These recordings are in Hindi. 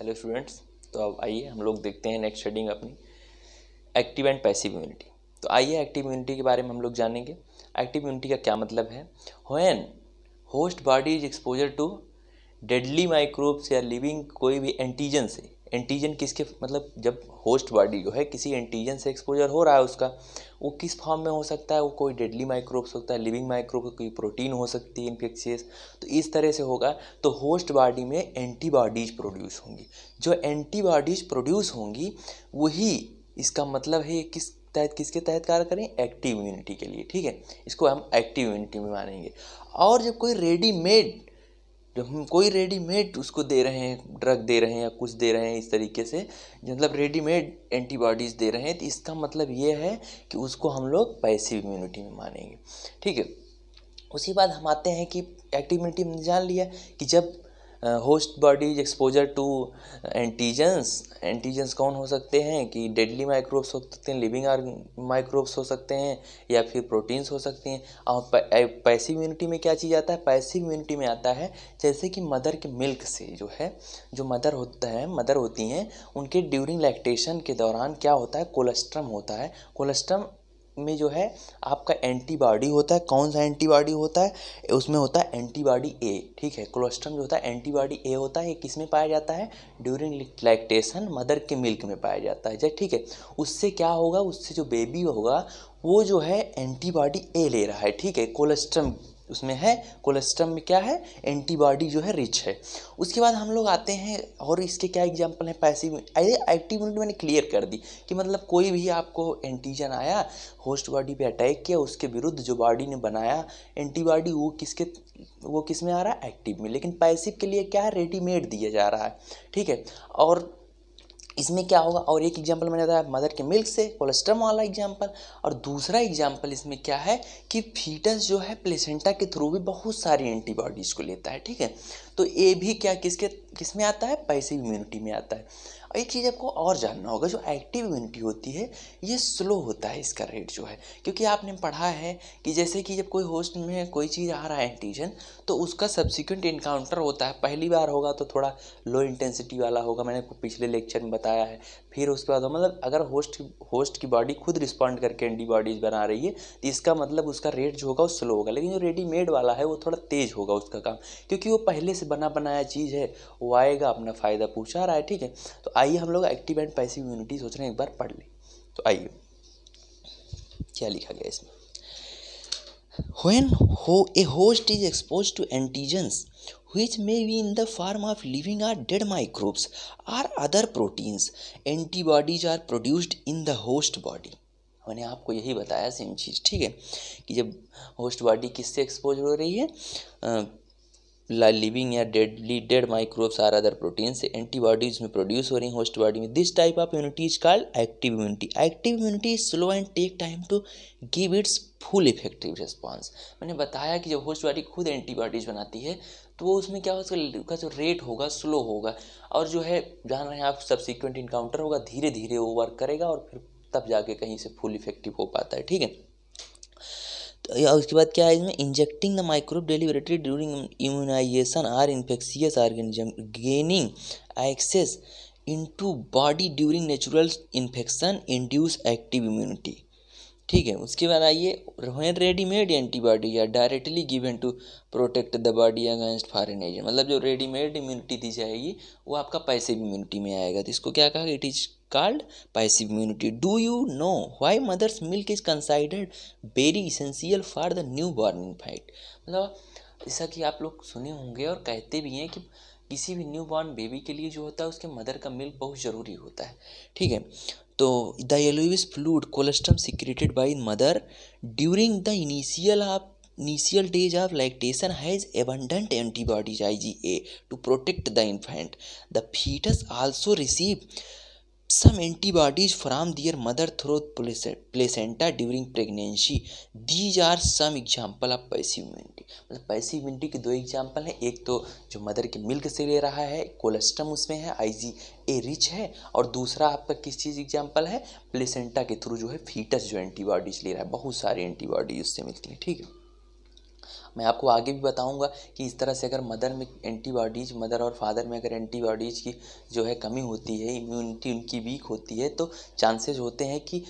हेलो स्टूडेंट्स तो अब आइए हम लोग देखते हैं नेक्स्ट हेडिंग अपनी एक्टिव एंड पैसिव इम्यूनिटी तो आइए एक्टिव इम्यूनिटी के बारे में हम लोग जानेंगे एक्टिव इम्यूनिटी का क्या मतलब है होन host body is exposure to deadly microbes या लिविंग कोई भी एंटीजन से एंटीजन किसके मतलब जब होस्ट बॉडी जो है किसी एंटीजन से एक्सपोजर हो रहा है उसका वो किस फॉर्म में हो सकता है वो कोई डेडली माइक्रोब्स होता है लिविंग माइक्रोब कोई प्रोटीन हो सकती है इन्फेक्शियस तो इस तरह से होगा तो होस्ट बॉडी में एंटीबॉडीज प्रोड्यूस होंगी जो एंटीबॉडीज प्रोड्यूस होंगी वही इसका मतलब है किस तहत किसके तहत कार्य करें एक्टिव इम्यूनिटी के लिए ठीक है इसको हम एक्टिव इम्यूनिटी में मानेंगे और जब कोई रेडीमेड जब हम कोई रेडीमेड उसको दे रहे हैं ड्रग दे रहे हैं या कुछ दे रहे हैं इस तरीके से मतलब रेडीमेड एंटीबॉडीज़ दे रहे हैं तो इसका मतलब ये है कि उसको हम लोग पैसिव इम्यूनिटी में मानेंगे ठीक है उसी बाद हम आते हैं कि एक्टिव इम्यूनिटी हमने जान लिया कि जब host bodies exposure to antigens antigens कौन हो सकते हैं कि डेडली माइक्रोब्स हो सकते हैं लिविंग आर माइक्रोब्स हो सकते हैं या फिर प्रोटीन्स हो सकते हैं और पैसिव इम्यूनिटी में क्या चीज़ आता है पैसिव इम्यूनिटी में आता है जैसे कि मदर के मिल्क से जो है जो मदर होता है मदर होती हैं उनके ड्यूरिंग लैक्टेशन के दौरान क्या होता है कोलेस्ट्रम होता है कोलेस्ट्रम में जो है आपका एंटीबॉडी होता है कौन सा एंटीबॉडी होता है उसमें होता है एंटीबॉडी ए ठीक है कोलेस्ट्रम जो होता है एंटीबॉडी ए होता है ये किस में पाया जाता है ड्यूरिंग लैक्टेशन मदर के मिल्क में पाया जाता है ठीक है उससे क्या होगा उससे जो बेबी होगा वो जो है एंटीबॉडी ए ले रहा है ठीक है कोलेस्ट्रम उसमें है कोलेस्ट्रम में क्या है एंटीबॉडी जो है रिच है उसके बाद हम लोग आते हैं और इसके क्या एग्जांपल हैं पैसिव अरे एक्टिव इम्यूनिटी मैंने क्लियर कर दी कि मतलब कोई भी आपको एंटीजन आया होस्ट बॉडी पे अटैक किया उसके विरुद्ध जो बॉडी ने बनाया एंटीबॉडी वो किसके वो किस में आ रहा है एक्टिव में लेकिन पैसिव के लिए क्या है रेडीमेड दिया जा रहा है ठीक है और इसमें क्या होगा और एक एग्जाम्पल मैंने बताया मदर के मिल्क से कोलेस्ट्रम वाला एग्जाम्पल और दूसरा एग्जाम्पल इसमें क्या है कि फीटस जो है प्लेसेंटा के थ्रू भी बहुत सारी एंटीबॉडीज़ को लेता है ठीक है तो ए भी क्या किसके किस में आता है पैसिव इम्यूनिटी में आता है और एक चीज़ आपको और जानना होगा जो एक्टिव इम्यूनिटी होती है ये स्लो होता है इसका रेट जो है क्योंकि आपने पढ़ा है कि जैसे कि जब कोई होस्ट में कोई चीज़ आ रहा है एंटीजन तो उसका सब्सिक्वेंट इनकाउंटर होता है पहली बार होगा तो थोड़ा लो इंटेंसिटी वाला होगा मैंने पिछले लेक्चर में बताया है फिर उसके बाद मतलब अगर होस्ट होस्ट की बॉडी खुद रिस्पॉन्ड करके एंटीबॉडीज़ बना रही है तो इसका मतलब उसका रेट जो होगा वो स्लो होगा लेकिन जो रेडीमेड वाला है वो थोड़ा तेज़ होगा उसका काम क्योंकि वो पहले से से बना बनाया चीज़ है वो आएगा अपना फ़ायदा पूछा रहा है ठीक है तो आइए हम लोग एक्टिव एंड पैसिव यूनिटी सोच रहे हैं एक बार पढ़ लें तो आइए क्या लिखा गया इसमें वेन हो a host is expose to antigens which may be in the form of living or dead microbes or other proteins antibodies are produced in the host body मैंने आपको यही बताया सेम चीज़ ठीक है कि जब होस्ट बॉडी किससे एक्सपोज हो रही है लिविंग या deadly dead microbes or other protein से एंटीबॉडीज में प्रोड्यूस हो रही हैं होस्ट बॉडी में this type of immunity is called active immunity active immunity is slow and take time to give its full effective response मैंने बताया कि जब होस्ट बॉडी खुद एंटीबॉडीज बनाती है तो वो उसमें क्या होगा उसका जो रेट होगा स्लो होगा और जो है जान रहे हैं आप सिक्वेंट इनकाउंटर होगा धीरे धीरे वो वर्क करेगा और फिर तब जाके कहीं से फुल इफेक्टिव हो पाता है ठीक है उसके बाद क्या है इसमें injecting the microbe deliberately during immunisation or infectious organism gaining access into body during natural infection induce active immunity ठीक है उसके बाद आइए वेन रेडीमेड एंटीबॉडी या directly given to protect the body against foreign agent मतलब जो रेडीमेड इम्यूनिटी दी जाएगी वो आपका पैसिव इम्यूनिटी में आएगा तो इसको क्या कहा it is called passive immunity. Do you know why mother's milk is considered very essential for the newborn infant? मतलब जैसा कि आप लोग सुने होंगे और कहते भी हैं कि किसी भी न्यू बॉर्न बेबी के लिए जो होता है उसके मदर का मिल्क बहुत ज़रूरी होता है ठीक है तो the yellowish fluid colostrum secreted by mother during the initial of initial days of lactation has abundant antibodies IgA to protect the infant. The fetus also receive some antibodies from their mother through placenta during pregnancy these are some example of passive immunity मतलब पैसिव इम्यूनिटी के दो एग्जाम्पल हैं एक तो जो मदर के मिल्क से ले रहा है कोलेस्ट्रम उसमें है आई जी ए रिच है और दूसरा आपका किस चीज़ एग्जाम्पल है प्लेसेंटा के थ्रू जो है फीटस जो एंटीबॉडीज ले रहा है बहुत सारी एंटीबॉडीज उससे मिलती हैं ठीक है मैं आपको आगे भी बताऊंगा कि इस तरह से अगर मदर में एंटीबॉडीज़ मदर और फादर में अगर एंटीबॉडीज़ की जो है कमी होती है इम्यूनिटी उनकी वीक होती है तो चांसेज होते हैं कि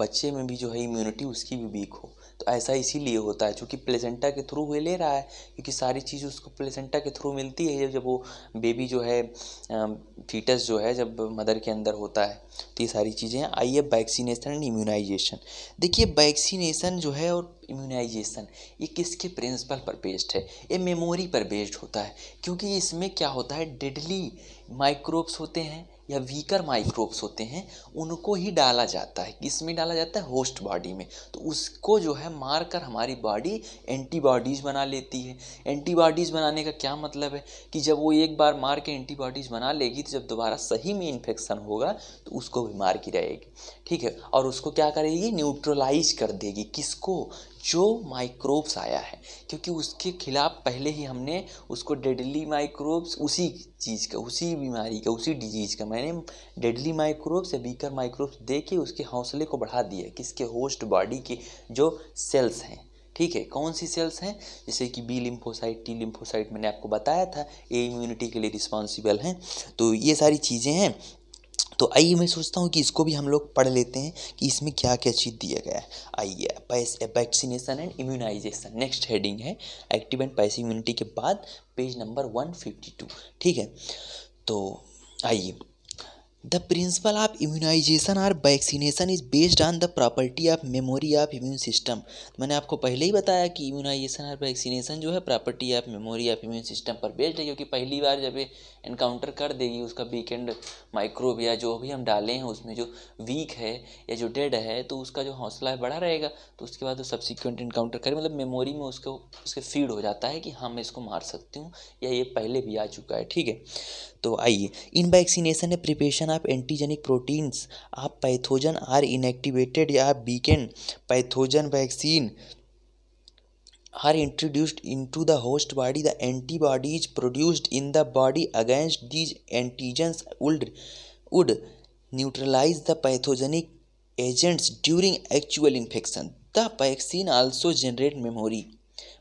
बच्चे में भी जो है इम्यूनिटी उसकी भी वीक हो तो ऐसा इसीलिए होता है चूँकि प्लेसेंटा के थ्रू वह ले रहा है क्योंकि सारी चीज़ उसको प्लेसेंटा के थ्रू मिलती है जब वो बेबी जो है फीटस जो है जब मदर के अंदर होता है तो ये सारी चीज़ें आइए वैक्सीनेशन एंड इम्यूनाइजेशन देखिए वैक्सीनेशन जो है और इम्यूनाइजेशन ये किसके प्रिंसिपल पर बेस्ड है ये मेमोरी पर बेस्ड होता है क्योंकि इसमें क्या होता है डेडली माइक्रोब्स होते हैं या वीकर माइक्रोब्स होते हैं उनको ही डाला जाता है किस में डाला जाता है होस्ट बॉडी में तो उसको जो है मार कर हमारी बॉडी एंटीबॉडीज़ बना लेती है एंटीबॉडीज़ बनाने का क्या मतलब है कि जब वो एक बार मार के एंटीबॉडीज़ बना लेगी तो जब दोबारा सही में इन्फेक्शन होगा तो उसको भी मार की रहेगी ठीक है और उसको क्या करेगी न्यूट्रलाइज कर देगी किसको जो माइक्रोब्स आया है क्योंकि उसके खिलाफ पहले ही हमने उसको डेडली माइक्रोब्स उसी चीज़ का उसी बीमारी का उसी डिजीज़ का मैंने डेडली माइक्रोब्स या बीकर माइक्रोब्स दे के उसके हौसले को बढ़ा दिया किसके होस्ट बॉडी के जो सेल्स हैं ठीक है कौन सी सेल्स हैं जैसे कि बी लिम्फोसाइट टी लिम्फोसाइट मैंने आपको बताया था ए इम्यूनिटी के लिए रिस्पॉन्सिबल हैं तो ये सारी चीज़ें हैं तो आइए मैं सोचता हूँ कि इसको भी हम लोग पढ़ लेते हैं कि इसमें क्या क्या चीज़ दिया गया है आइए vaccination and immunisation next heading है एक्टिव एंड पैसिव इम्यूनिटी के बाद page number one fifty two ठीक है तो आइए द प्रिंसिपल ऑफ इम्यूनाइजेशन और vaccination is based on the property of memory of immune system मैंने आपको पहले ही बताया कि इम्यूनाइजेशन और वैक्सीनेशन जो है property of memory of immune system पर बेस्ड है क्योंकि पहली बार जब ये इनकाउंटर कर देगी उसका वीक एंड माइक्रोब या जो भी हम डाले हैं उसमें जो वीक है या जो डेड है तो उसका जो हौसला है बढ़ा रहेगा तो उसके बाद वो सब्सिक्वेंट इनकाउंटर करें मतलब मेमोरी में उसको उसके फीड हो जाता है कि हाँ मैं इसको मार सकती हूँ या ये पहले भी आ चुका है ठीक है तो आइए in vaccination a preparation of of antigenic proteins of pathogen or inactivated या बीकेन pathogen vaccine are introduced into the host body the antibodies produced in the body against these antigens would would neutralise the pathogenic agents during actual infection the vaccine also generate memory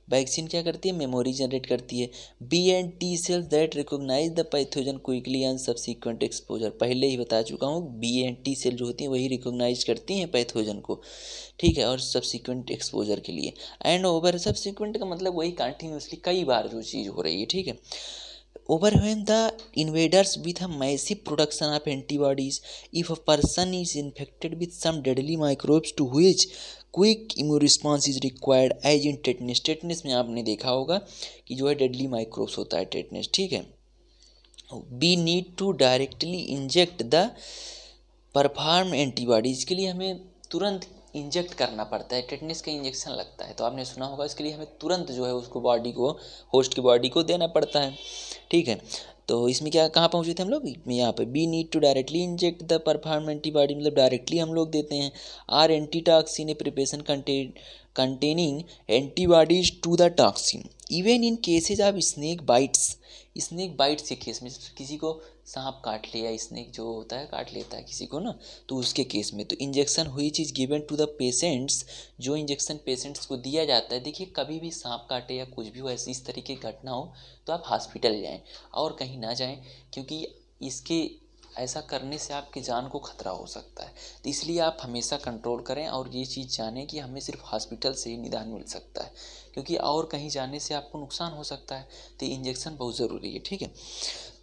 vaccine क्या करती है मेमोरी जनरेट करती है B and T cells that recognise the pathogen quickly on subsequent exposure पहले ही बता चुका हूँ बी एंड टी सेल जो होती हैं वही रिकोगनाइज करती हैं पैथोजन को ठीक है और सबसिक्वेंट एक्सपोजर के लिए एंड ओवर सबसिक्वेंट का मतलब वही कंटिन्यूसली कई बार जो चीज़ हो रही है ठीक है over when the invaders with a massive production of antibodies if a person is infected with some deadly microbes to whose quick immune response is required as in tetanus tetanus में आपने देखा होगा कि जो है डेडली माइक्रोब्स होता है टेटनेस ठीक है we need to directly inject the preformed antibodies के लिए हमें तुरंत इंजेक्ट करना पड़ता है टिटनेस का इंजेक्शन लगता है तो आपने सुना होगा इसके लिए हमें तुरंत जो है उसको बॉडी को होस्ट की बॉडी को देना पड़ता है ठीक है तो इसमें क्या कहाँ पहुँचे थे हम लोग यहाँ पे we need to directly inject the preformed antibody मतलब डायरेक्टली हम लोग देते हैं आर टॉक्सिन ए प्रिपेशन कंटे containing antibodies to the toxin even in cases of snake bites snake bites के केस में किसी को सांप काट लिया स्नेक जो होता है काट लेता है किसी को ना तो उसके केस में तो इंजेक्शन हुई चीज़ गिवन टू द पेशेंट्स जो इंजेक्शन पेशेंट्स को दिया जाता है देखिए कभी भी सांप काटे या कुछ भी हो ऐसी इस तरीके की घटना हो तो आप हॉस्पिटल जाएँ और कहीं ना जाएँ क्योंकि इसके ऐसा करने से आपकी जान को खतरा हो सकता है तो इसलिए आप हमेशा कंट्रोल करें और ये चीज़ जानें कि हमें सिर्फ हॉस्पिटल से ही निदान मिल सकता है क्योंकि और कहीं जाने से आपको नुकसान हो सकता है तो इंजेक्शन बहुत ज़रूरी है ठीक है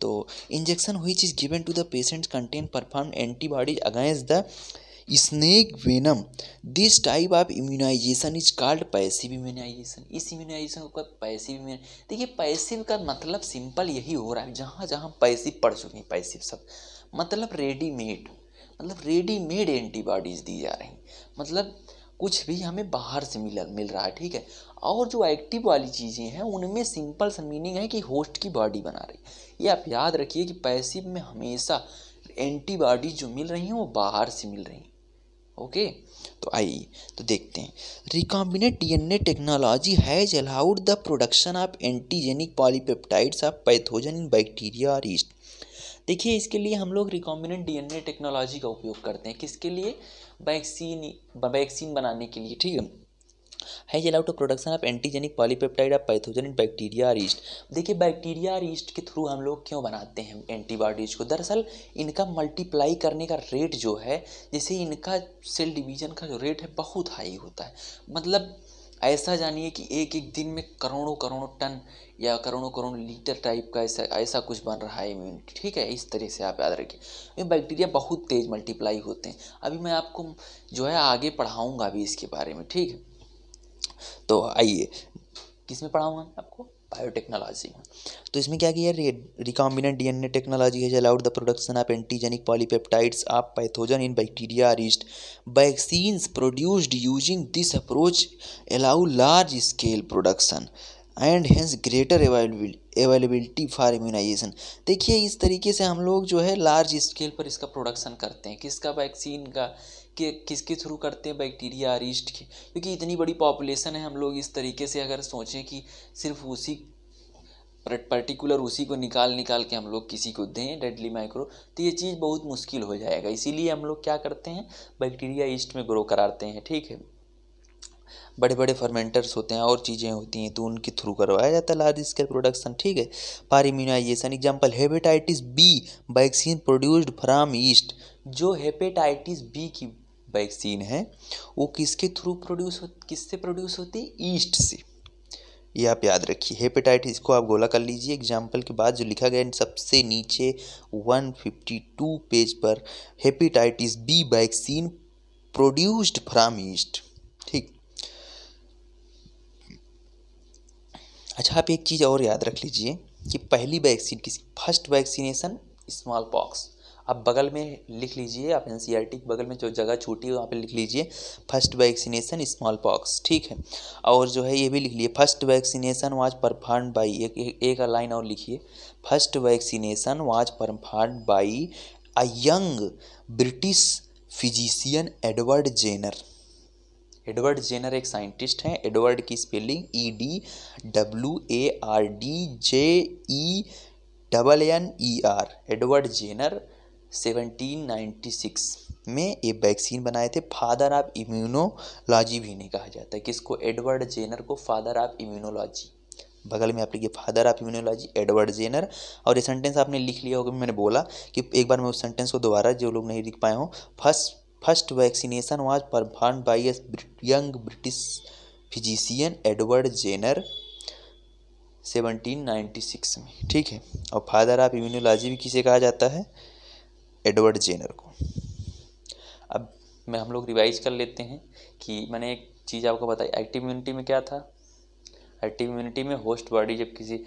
तो इंजेक्शन हुई चीज़ given to the patient contain preformed antibodies against the snake venom this type of immunisation is called passive immunisation इस इम्यूनाइजेशन को पैसिव इम्यून देखिए पैसिव का मतलब सिंपल यही हो रहा है जहाँ जहाँ पैसिव पड़ चुके हैं पैसिव सब मतलब रेडीमेड मतलब रेडीमेड एंटीबॉडीज़ दी जा रही मतलब कुछ भी हमें बाहर से मिला मिल रहा है ठीक है और जो एक्टिव वाली चीज़ें हैं उनमें सिंपल सा मीनिंग है कि होस्ट की बॉडी बना रही ये आप याद रखिए कि पैसिव में हमेशा एंटीबॉडी जो मिल रही हैं वो बाहर से मिल रही हैं ओके तो आइए तो देखते हैं recombinant DNA technology has allowed the production of antigenic polypeptides of pathogen in bacteria और ईस्ट देखिए इसके लिए हम लोग एन डीएनए टेक्नोलॉजी का उपयोग करते हैं किसके लिए वैक्सीन वैक्सीन बनाने के लिए ठीक है has allowed to production of antigenic polypeptide of pathogenic bacteria yeast देखिए बैक्टीरिया रिस्ट के थ्रू हम लोग क्यों बनाते हैं एंटीबॉडीज़ को दरअसल इनका मल्टीप्लाई करने का रेट जो है जैसे इनका सेल डिवीजन का जो रेट है बहुत हाई होता है मतलब ऐसा जानिए कि एक एक दिन में करोड़ों करोड़ों टन या करोड़ों करोड़ों लीटर टाइप का ऐसा ऐसा कुछ बन रहा है इम्यूनिटी ठीक है इस तरह से आप याद रखिए ये बैक्टीरिया बहुत तेज़ मल्टीप्लाई होते हैं अभी मैं आपको जो है आगे पढ़ाऊँगा अभी इसके बारे में ठीक है तो आइए किस में पढ़ाऊँगा मैं आपको बायोटेक्नोलॉजी में तो इसमें क्या किया recombinant DNA technology has allowed the production of antigenic polypeptides of pathogen in bacteria yeast vaccines produced using this approach allow large scale production and hence greater availability for immunisation देखिए इस तरीके से हम लोग जो है लार्ज स्केल पर इसका प्रोडक्शन करते हैं किसका वैक्सीन का के किसके थ्रू करते हैं बैक्टीरिया और ईस्ट के क्योंकि इतनी बड़ी पॉपुलेशन है हम लोग इस तरीके से अगर सोचें कि सिर्फ उसी पर्टिकुलर उसी को निकाल निकाल के हम लोग किसी को दें डेडली माइक्रो तो ये चीज़ बहुत मुश्किल हो जाएगा इसीलिए हम लोग क्या करते हैं बैक्टीरिया ईस्ट में ग्रो कराते हैं ठीक है बड़े बड़े फर्मेंटर्स होते हैं और चीज़ें होती हैं तो उनके थ्रू करवाया जाता है लार्ज स्केल प्रोडक्शन ठीक है for immunisation example hepatitis B vaccine produced from yeast जो हेपेटाइटिस बी की वैक्सीन है वो किसके थ्रू प्रोड्यूस हो किससे प्रोड्यूस होती है ईस्ट से ये आप याद रखिए हेपेटाइटिस को आप गोला कर लीजिए एग्जाम्पल के बाद जो लिखा गया सबसे नीचे 152 पेज पर hepatitis B vaccine produced from yeast ठीक अच्छा आप एक चीज़ और याद रख लीजिए कि पहली वैक्सीन किसी फर्स्ट वैक्सीनेशन स्मॉल पॉक्स आप बगल में लिख लीजिए आप एन e के बगल में जो जगह छूटी है वहाँ पर लिख लीजिए फर्स्ट वैक्सीनेशन स्मॉल पॉक्स ठीक है और जो है ये भी लिख लिए first vaccination was perform by एक एक लाइन और लिखिए first vaccination was perform by a young British physician Edward Jenner Edward Jenner एक साइंटिस्ट हैं एडवर्ड की spelling E D W A R D J E double N E R Edward Jenner 1796 में ये वैक्सीन बनाए थे फादर ऑफ इम्यूनोलॉजी भी नहीं कहा जाता है किसको एडवर्ड जेनर को फादर ऑफ इम्यूनोलॉजी बगल में आप लिखिए father of immunology Edward Jenner और ये सेंटेंस आपने लिख लिया होगा मैंने बोला कि एक बार मैं उस सेंटेंस को दोबारा जो लोग नहीं लिख पाए हों first first vaccination was perform by young British physician Edward Jenner 1796 में ठीक है और फादर ऑफ इम्यूनोलॉजी भी किसे कहा जाता है एडवर्ड जेनर को अब मैं हम लोग रिवाइज कर लेते हैं कि मैंने एक चीज़ आपको बताई एक्टिव इम्यूनिटी में क्या था एक्टिव इम्यूनिटी में होस्ट बॉडी जब किसी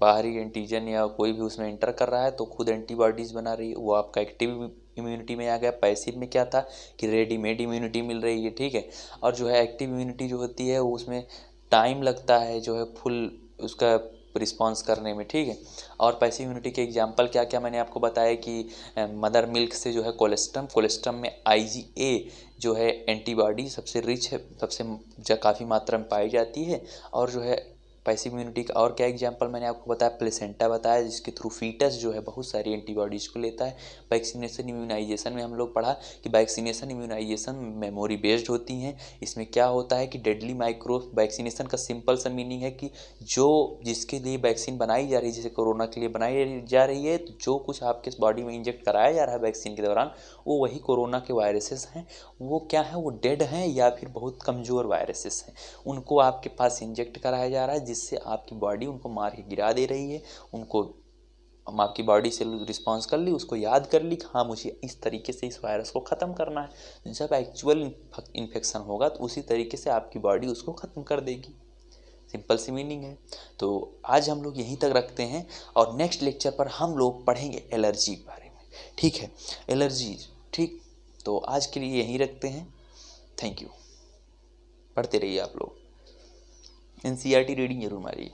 बाहरी एंटीजन या कोई भी उसमें एंटर कर रहा है तो खुद एंटीबॉडीज़ बना रही है वो आपका एक्टिव इम्यूनिटी में आ गया पैसिव में क्या था कि रेडीमेड इम्यूनिटी मिल रही है ठीक है और जो है एक्टिव इम्यूनिटी जो होती है वो उसमें टाइम लगता है जो है फुल उसका रिस्पॉन्स करने में ठीक है और पैसे इम्यूनिटी के एग्जाम्पल क्या क्या मैंने आपको बताया कि मदर मिल्क से जो है कोलेस्ट्रम कोलेस्ट्रम में आई जो है एंटीबॉडी सबसे रिच है सबसे काफ़ी मात्रा में पाई जाती है और जो है पैसिव इम्यूनिटी का और क्या एग्जाम्पल मैंने आपको बताया प्लेसेंटा बताया जिसके थ्रू फीटस जो है बहुत सारी एंटीबॉडीज़ को लेता है वैक्सीनेशन इम्यूनाइजेशन में हम लोग पढ़ा कि वैक्सीनेशन इम्यूनाइजेशन मेमोरी बेस्ड होती हैं इसमें क्या होता है कि डेडली माइक्रो वैक्सीनेशन का सिंपल सा मीनिंग है कि जो जिसके लिए वैक्सीन बनाई जा रही है जैसे कोरोना के लिए बनाई जा रही है तो जो कुछ आपके बॉडी में इंजेक्ट कराया जा रहा है वैक्सीन के दौरान वो वही कोरोना के वायरसेस हैं वो क्या है वो डेड हैं या फिर बहुत कमज़ोर वायरसेस हैं उनको आपके पास इंजेक्ट कराया जा रहा है जिससे आपकी बॉडी उनको मार के गिरा दे रही है उनको हम आपकी बॉडी से रिस्पॉन्स कर ली उसको याद कर ली हाँ मुझे इस तरीके से इस वायरस को ख़त्म करना है जब एक्चुअल इन्फेक्शन होगा तो उसी तरीके से आपकी बॉडी उसको ख़त्म कर देगी सिंपल सी मीनिंग है तो आज हम लोग यहीं तक रखते हैं और नेक्स्ट लेक्चर पर हम लोग पढ़ेंगे एलर्जी के बारे में ठीक है एलर्जी ठीक तो आज के लिए यहीं रखते हैं थैंक यू पढ़ते रहिए आप लोग એનસીઆરટી રીડિંગ જરૂર મારી